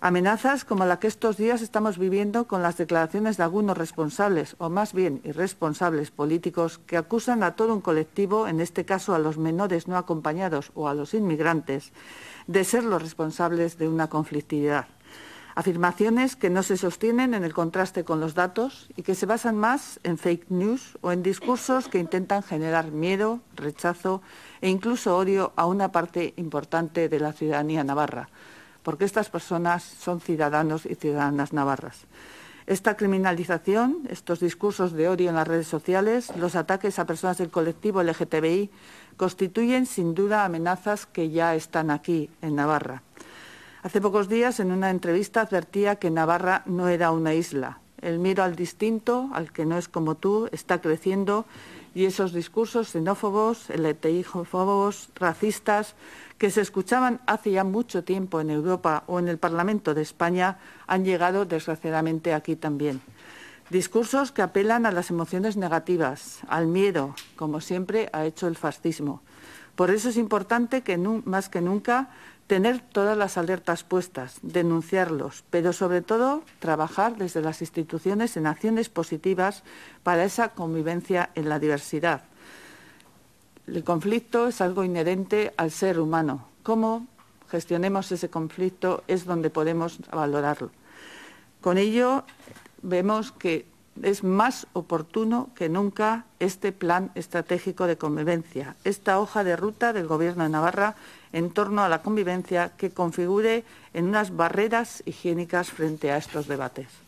Amenazas como la que estos días estamos viviendo con las declaraciones de algunos responsables, o más bien irresponsables políticos, que acusan a todo un colectivo, en este caso a los menores no acompañados o a los inmigrantes, de ser los responsables de una conflictividad. Afirmaciones que no se sostienen en el contraste con los datos y que se basan más en fake news o en discursos que intentan generar miedo, rechazo e incluso odio a una parte importante de la ciudadanía navarra porque estas personas son ciudadanos y ciudadanas navarras. Esta criminalización, estos discursos de odio en las redes sociales, los ataques a personas del colectivo LGTBI constituyen sin duda amenazas que ya están aquí, en Navarra. Hace pocos días, en una entrevista, advertía que Navarra no era una isla, el miedo al distinto, al que no es como tú, está creciendo y esos discursos xenófobos, lti racistas, que se escuchaban hace ya mucho tiempo en Europa o en el Parlamento de España, han llegado desgraciadamente aquí también. Discursos que apelan a las emociones negativas, al miedo, como siempre ha hecho el fascismo. Por eso es importante que más que nunca tener todas las alertas puestas, denunciarlos, pero sobre todo trabajar desde las instituciones en acciones positivas para esa convivencia en la diversidad. El conflicto es algo inherente al ser humano. ¿Cómo gestionemos ese conflicto es donde podemos valorarlo. Con ello, vemos que es más oportuno que nunca este plan estratégico de convivencia, esta hoja de ruta del Gobierno de Navarra en torno a la convivencia que configure en unas barreras higiénicas frente a estos debates.